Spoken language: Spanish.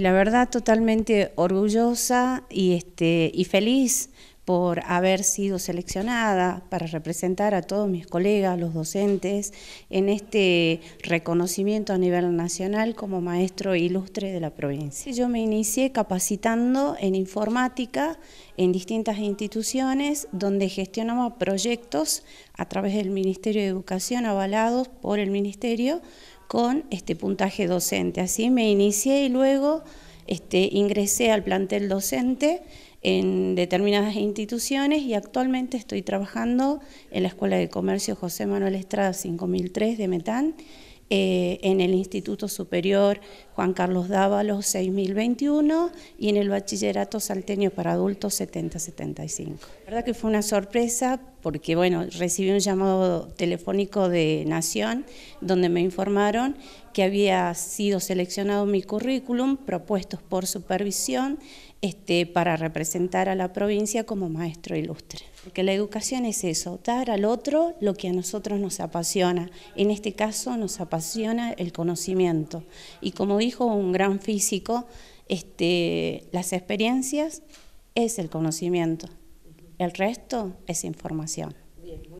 La verdad, totalmente orgullosa y, este, y feliz por haber sido seleccionada para representar a todos mis colegas, los docentes, en este reconocimiento a nivel nacional como maestro ilustre de la provincia. Yo me inicié capacitando en informática en distintas instituciones donde gestionamos proyectos a través del Ministerio de Educación avalados por el Ministerio con este puntaje docente. Así me inicié y luego este, ingresé al plantel docente en determinadas instituciones y actualmente estoy trabajando en la Escuela de Comercio José Manuel Estrada 5003 de Metán, eh, en el Instituto Superior Juan Carlos Dávalos 6021 y en el Bachillerato Salteño para Adultos 7075. La verdad que fue una sorpresa porque bueno, recibí un llamado telefónico de Nación donde me informaron que había sido seleccionado mi currículum propuestos por supervisión este, para representar a la provincia como maestro ilustre. Porque la educación es eso, dar al otro lo que a nosotros nos apasiona. En este caso nos apasiona el conocimiento. Y como dijo un gran físico, este, las experiencias es el conocimiento. El resto es información.